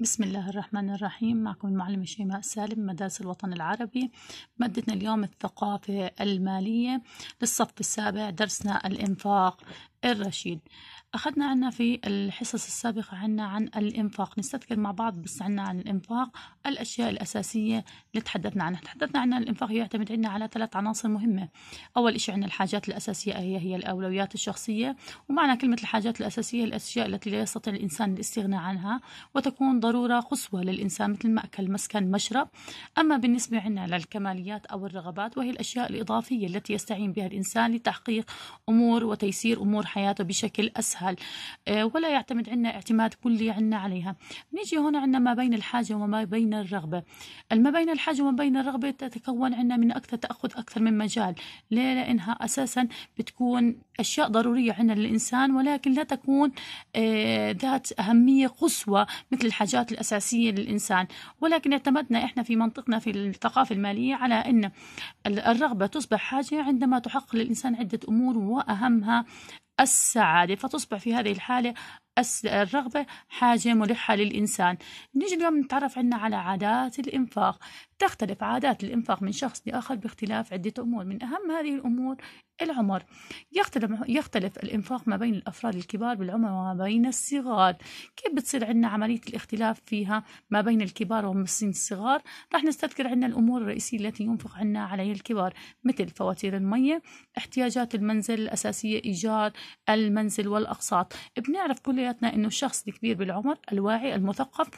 بسم الله الرحمن الرحيم معكم المعلمة شيماء سالم مدارس الوطن العربي مادتنا اليوم الثقافة المالية للصف السابع درسنا الإنفاق الرشيد أخذنا عنا في الحصص السابقة عنا عن الإنفاق نستذكر مع بعض بس عنا عن الإنفاق الأشياء الأساسية اللي تحدثنا عنها تحدثنا عن الإنفاق يعتمد عنا على ثلاث عناصر مهمة أول شيء عنا الحاجات الأساسية هي هي الأولويات الشخصية ومعنى كلمة الحاجات الأساسية الأشياء التي لا يستطيع الإنسان الاستغناء عنها وتكون ضرورة قصوى للإنسان مثل مأكل مسكن مشرب أما بالنسبة عنا للكماليات أو الرغبات وهي الأشياء الإضافية التي يستعين بها الإنسان لتحقيق أمور وتيسير أمور حياته بشكل أسهل أسهل آه، ولا يعتمد عنا اعتماد كلي عنا عليها نيجي هنا عنا ما بين الحاجة وما بين الرغبة ما بين الحاجة وما بين الرغبة تتكون عنا من أكثر تأخذ أكثر من مجال ليه لأنها أساسا بتكون أشياء ضرورية عندنا للإنسان ولكن لا تكون آه، ذات أهمية قصوى مثل الحاجات الأساسية للإنسان ولكن اعتمدنا إحنا في منطقنا في الثقافة المالية على أن الرغبة تصبح حاجة عندما تحقق للإنسان عدة أمور وأهمها السعادة فتصبح في هذه الحالة الرغبة حاجة ملحة للإنسان نيجي اليوم نتعرف عنا على عادات الإنفاق تختلف عادات الإنفاق من شخص لآخر باختلاف عدة أمور من أهم هذه الأمور العمر يختلف, يختلف الإنفاق ما بين الأفراد الكبار بالعمر وما بين الصغار كيف بتصير عنا عملية الاختلاف فيها ما بين الكبار والممثلين الصغار رح نستذكر عنا الأمور الرئيسية التي ينفق عنا عليها الكبار مثل فواتير المية احتياجات المنزل الأساسية إيجار المنزل والأقساط بنعرف كل كلياتنا إنه الشخص الكبير بالعمر الواعي المثقف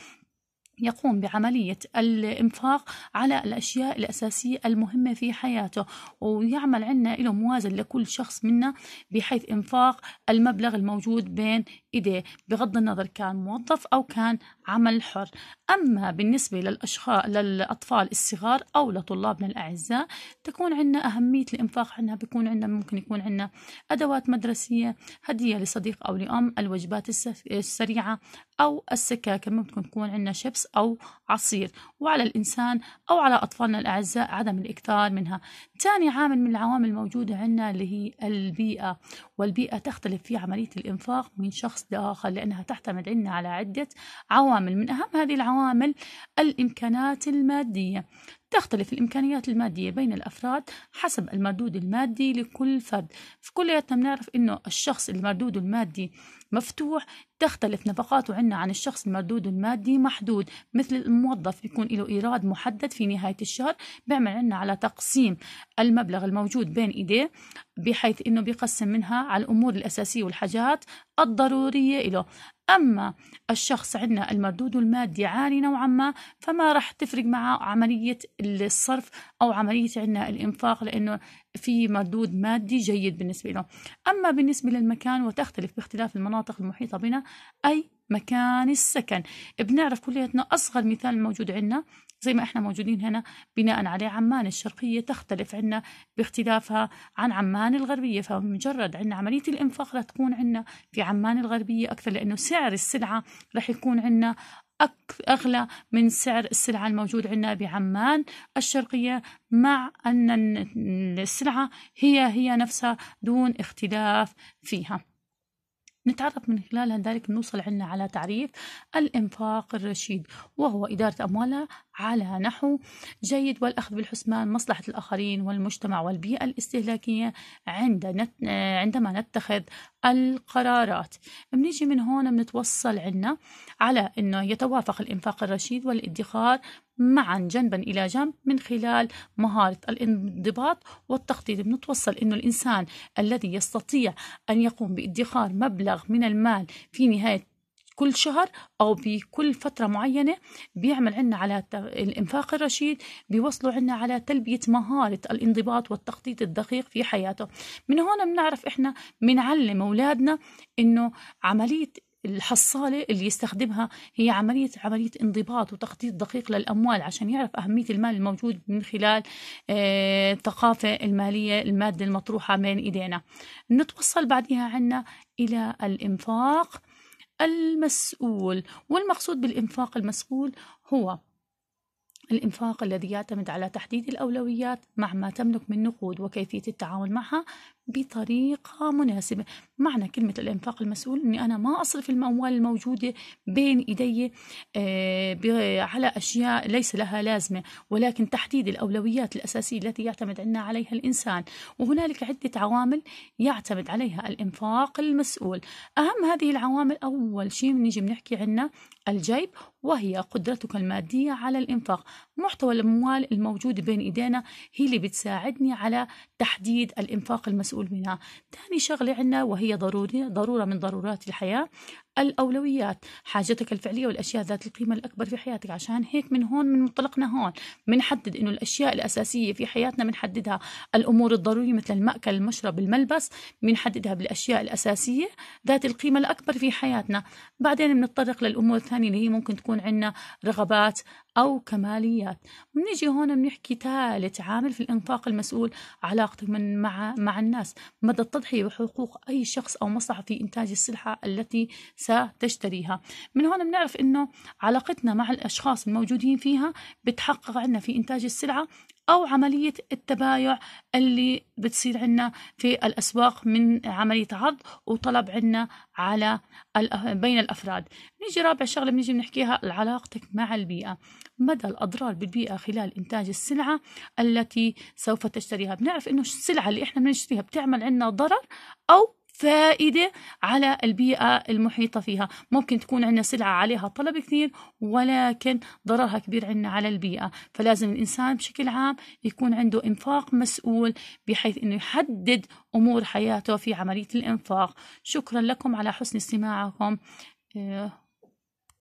يقوم بعملية الإنفاق على الأشياء الأساسية المهمة في حياته ويعمل عنا له موازن لكل شخص منا بحيث إنفاق المبلغ الموجود بين إيديه بغض النظر كان موظف أو كان عمل حر أما بالنسبة للأشخاص للأطفال الصغار أو لطلابنا الأعزاء تكون عنا أهمية الإنفاق عنها بيكون عنا ممكن يكون عنا أدوات مدرسية هدية لصديق أو لأم الوجبات السريعة أو السكاكة ممكن يكون عنا شيبس عدس أو عصير وعلى الإنسان أو على أطفالنا الأعزاء عدم الإكثار منها ثاني عامل من العوامل الموجودة عندنا اللي هي البيئة والبيئة تختلف في عملية الإنفاق من شخص لآخر لأنها تعتمد عندنا على عدة عوامل من أهم هذه العوامل الإمكانات المادية تختلف الإمكانيات المادية بين الأفراد حسب المردود المادي لكل فرد في كلياتنا بنعرف إنه الشخص المردود المادي مفتوح تختلف نفقاته عنا عن الشخص المردود المادي محدود مثل الموظف بيكون له إيراد محدد في نهاية الشهر بيعمل عنا على تقسيم المبلغ الموجود بين إيديه بحيث إنه بيقسم منها على الأمور الأساسية والحاجات الضرورية له أما الشخص عندنا المردود المادي عالي نوعا ما فما راح تفرق معه عملية الصرف أو عملية عندنا الإنفاق لأنه في مردود مادي جيد بالنسبة له أما بالنسبة للمكان وتختلف باختلاف المناطق المحيطة بنا أي مكان السكن بنعرف كلياتنا أصغر مثال موجود عندنا زي ما احنا موجودين هنا بناء عليه عمان الشرقية تختلف عنا باختلافها عن عمان الغربية فمجرد عنا عملية الإنفاق رح تكون عنا في عمان الغربية أكثر لأنه سعر السلعة رح يكون عنا أغلى من سعر السلعة الموجود عندنا بعمان الشرقية مع أن السلعة هي هي نفسها دون اختلاف فيها نتعرف من خلال ذلك نوصل عنا على تعريف الإنفاق الرشيد وهو إدارة أموالنا على نحو جيد والأخذ بالحسبان مصلحة الآخرين والمجتمع والبيئة الاستهلاكية عند نت... عندما نتخذ القرارات بنيجي من هون بنتوصل عنا على أنه يتوافق الإنفاق الرشيد والادخار معا جنبا إلى جنب من خلال مهارة الانضباط والتخطيط بنتوصل أنه الإنسان الذي يستطيع أن يقوم بادخار مبلغ من المال في نهاية كل شهر أو بكل فترة معينة بيعمل عنا على الإنفاق الرشيد بيوصلوا عنا على تلبية مهارة الانضباط والتخطيط الدقيق في حياته من هون بنعرف إحنا بنعلم أولادنا إنه عملية الحصالة اللي يستخدمها هي عملية عملية انضباط وتخطيط دقيق للأموال عشان يعرف أهمية المال الموجود من خلال آه، الثقافة المالية المادة المطروحة بين إيدينا نتوصل بعدها عنا إلى الإنفاق المسؤول والمقصود بالإنفاق المسؤول هو الإنفاق الذي يعتمد على تحديد الأولويات مع ما تملك من نقود وكيفية التعامل معها بطريقة مناسبة معنى كلمة الإنفاق المسؤول أني أنا ما أصرف الأموال الموجودة بين إيدي آه، على أشياء ليس لها لازمة ولكن تحديد الأولويات الأساسية التي يعتمد عنا عليها الإنسان وهنالك عدة عوامل يعتمد عليها الإنفاق المسؤول أهم هذه العوامل أول شيء بنيجي بنحكي عنا الجيب وهي قدرتك المادية على الإنفاق محتوى الأموال الموجودة بين إيدينا هي اللي بتساعدني على تحديد الإنفاق المسؤول المسؤول منها ثاني شغلة عنا وهي ضرورة من ضرورات الحياة الأولويات حاجتك الفعلية والأشياء ذات القيمة الأكبر في حياتك عشان هيك من هون من منطلقنا هون بنحدد إنه الأشياء الأساسية في حياتنا بنحددها الأمور الضرورية مثل المأكل المشرب الملبس بنحددها بالأشياء الأساسية ذات القيمة الأكبر في حياتنا بعدين بنتطرق للأمور الثانية اللي هي ممكن تكون عندنا رغبات أو كماليات بنيجي هون بنحكي ثالث عامل في الإنفاق المسؤول علاقتك من مع مع الناس مدى التضحية وحقوق أي شخص أو مصلحة في إنتاج السلعة التي ستشتريها من هون بنعرف أنه علاقتنا مع الأشخاص الموجودين فيها بتحقق عنا في إنتاج السلعة أو عملية التبايع اللي بتصير عنا في الأسواق من عملية عرض وطلب عنا على بين الأفراد نيجي رابع شغلة بنيجي بنحكيها علاقتك مع البيئة مدى الأضرار بالبيئة خلال إنتاج السلعة التي سوف تشتريها بنعرف إنه السلعة اللي إحنا بنشتريها بتعمل عنا ضرر أو فائدة على البيئة المحيطة فيها ممكن تكون عندنا سلعة عليها طلب كثير ولكن ضررها كبير عندنا على البيئة فلازم الإنسان بشكل عام يكون عنده إنفاق مسؤول بحيث أنه يحدد أمور حياته في عملية الإنفاق شكرا لكم على حسن استماعكم آه،